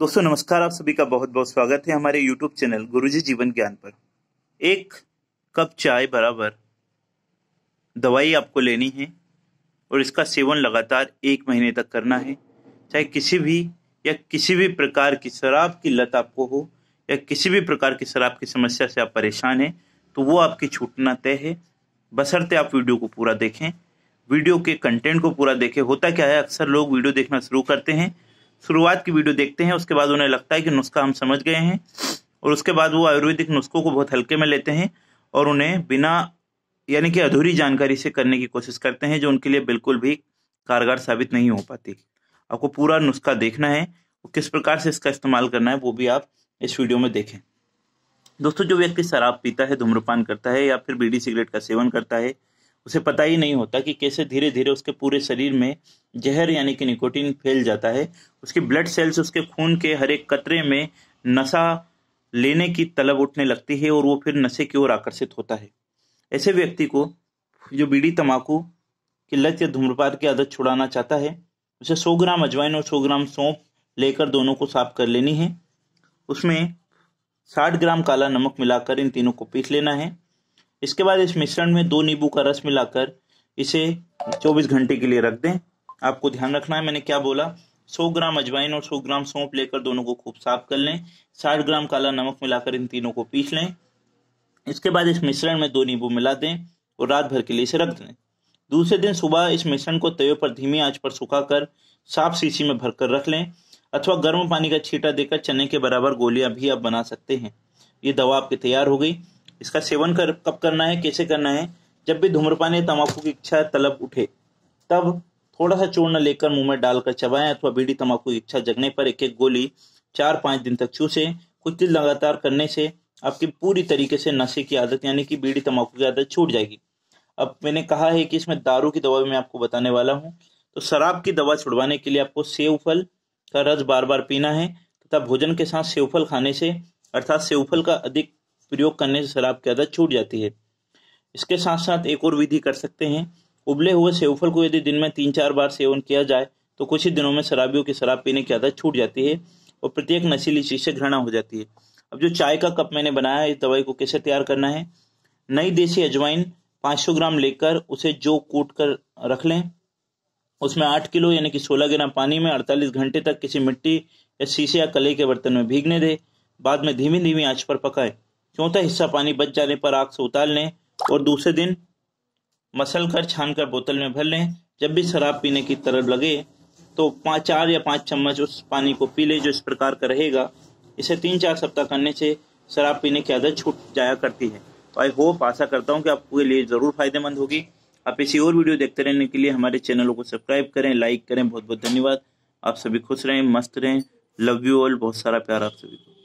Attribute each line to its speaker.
Speaker 1: दोस्तों नमस्कार आप सभी का बहुत बहुत स्वागत है हमारे यूट्यूब चैनल गुरुजी जीवन ज्ञान पर एक कप चाय बराबर दवाई आपको लेनी है और इसका सेवन लगातार एक महीने तक करना है चाहे किसी भी या किसी भी प्रकार की शराब की लत आपको हो या किसी भी प्रकार की शराब की समस्या से आप परेशान हैं तो वो आपकी छूटना तय है बसरते आप वीडियो को पूरा देखें वीडियो के कंटेंट को पूरा देखें होता क्या है अक्सर लोग वीडियो देखना शुरू करते हैं शुरुआत की वीडियो देखते हैं उसके बाद उन्हें लगता है कि नुस्खा हम समझ गए हैं और उसके बाद वो आयुर्वेदिक नुस्खों को बहुत हल्के में लेते हैं और उन्हें बिना यानी कि अधूरी जानकारी से करने की कोशिश करते हैं जो उनके लिए बिल्कुल भी कारगर साबित नहीं हो पाती आपको पूरा नुस्खा देखना है किस प्रकार से इसका इस्तेमाल करना है वो भी आप इस वीडियो में देखें दोस्तों जो व्यक्ति शराब पीता है धूम्रपान करता है या फिर बीड़ी सिगरेट का सेवन करता है उसे पता ही नहीं होता कि कैसे धीरे धीरे उसके पूरे शरीर में जहर यानी कि निकोटीन फैल जाता है उसकी ब्लड सेल्स उसके खून के हर एक कतरे में नशा लेने की तलब उठने लगती है और वो फिर नशे की ओर आकर्षित होता है ऐसे व्यक्ति को जो बीड़ी तंबाकू की लत या धूम्रपात की आदत छुड़ाना चाहता है उसे 100 ग्राम अजवाइन और 100 ग्राम सौंप लेकर दोनों को साफ कर लेनी है उसमें 60 ग्राम काला नमक मिलाकर इन तीनों को पीस लेना है इसके बाद इस मिश्रण में दो नींबू का रस मिलाकर इसे 24 घंटे के लिए रख दें आपको ध्यान रखना है मैंने क्या बोला 100 ग्राम अजवाइन और 100 ग्राम सौंप लेकर दोनों को खूब साफ कर लें 60 ग्राम काला नमक मिलाकर इन तीनों को पीस लें इसके बाद इस मिश्रण में दो नींबू मिला दें और रात भर के लिए इसे रख दें दूसरे दिन सुबह इस मिश्रण को तवे पर धीमी आंच पर सुखाकर साफ शीशी में भरकर रख लें अथवा गर्म पानी का छीटा देकर चने के बराबर गोलियां भी आप बना सकते हैं ये दवा आपकी तैयार हो गई इसका सेवन कर कब करना है कैसे करना है जब भी धूम्रपान या तंबाकू की इच्छा तलब उठे तब थोड़ा सा चूर्ण लेकर मुंह में डालकर चबाएं अथवा बीड़ी तंबाकू की इच्छा जगने पर एक एक गोली चार पांच दिन तक चूसे कुछ दिन लगातार करने से आपकी पूरी तरीके से नशे की आदत यानी कि बीड़ी तंबाकू की आदत छूट जाएगी अब मैंने कहा है कि इसमें दारू की दवा भी मैं आपको बताने वाला हूँ तो शराब की दवा छुड़वाने के लिए आपको सेव फल का रस बार बार पीना है तथा भोजन के साथ सेवफल खाने से अर्थात सेवफल का अधिक प्रयोग करने से शराब की आदत छूट जाती है इसके साथ साथ एक और विधि कर सकते हैं उबले हुए सेवफल को यदि दिन में तीन चार बार सेवन किया जाए तो कुछ ही दिनों में शराबियों की शराब पीने की आदत छूट जाती है और प्रत्येक नशीली चीज से घृणा हो जाती है अब जो चाय का कप मैंने बनाया है इस दवाई को कैसे तैयार करना है नई देसी अजवाइन 500 ग्राम लेकर उसे जो कूट कर रख लें उसमें 8 किलो यानी कि 16 ग्राम पानी में 48 घंटे तक किसी मिट्टी या शीशे या कले के बर्तन में भीगने दें बाद में धीमी धीमी आंच पर पकाएं चौथा हिस्सा पानी बच जाने पर आग से उतार लें और दूसरे दिन मसल कर छान कर बोतल में भर लें जब भी शराब पीने की तरह लगे तो पाँच चार या पाँच चम्मच उस पानी को पी लें जो इस प्रकार का रहेगा इसे तीन चार सप्ताह करने से शराब पीने की आदत छूट जाया करती है तो आई होप आशा करता हूँ कि आपके लिए ज़रूर फायदेमंद होगी आप इसी और वीडियो देखते रहने के लिए हमारे चैनलों को सब्सक्राइब करें लाइक करें बहुत बहुत धन्यवाद आप सभी खुश रहें मस्त रहें लव यू ऑल बहुत सारा प्यार आप सभी को